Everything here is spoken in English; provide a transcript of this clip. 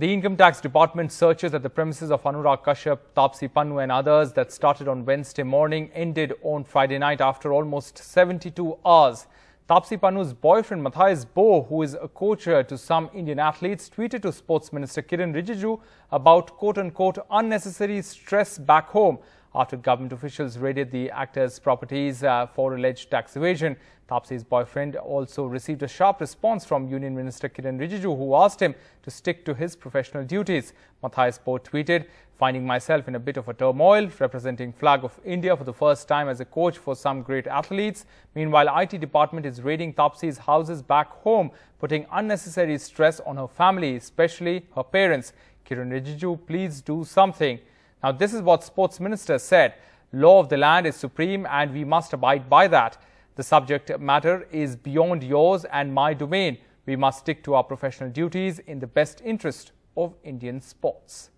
The Income Tax Department searches at the premises of Anurag Kashyap, Tapsi Pannu and others that started on Wednesday morning ended on Friday night after almost 72 hours. Tapsi Pannu's boyfriend Matthias Bo, who is a coach to some Indian athletes, tweeted to Sports Minister Kiran Rijiju about quote-unquote unnecessary stress back home after government officials raided the actor's properties uh, for alleged tax evasion. Tapsi's boyfriend also received a sharp response from Union Minister Kiran Rijiju, who asked him to stick to his professional duties. Matthias Poe tweeted, finding myself in a bit of a turmoil, representing flag of India for the first time as a coach for some great athletes. Meanwhile, IT department is raiding Tapsi's houses back home, putting unnecessary stress on her family, especially her parents. Kiran Rijiju, please do something. Now, this is what sports minister said. Law of the land is supreme and we must abide by that. The subject matter is beyond yours and my domain. We must stick to our professional duties in the best interest of Indian sports.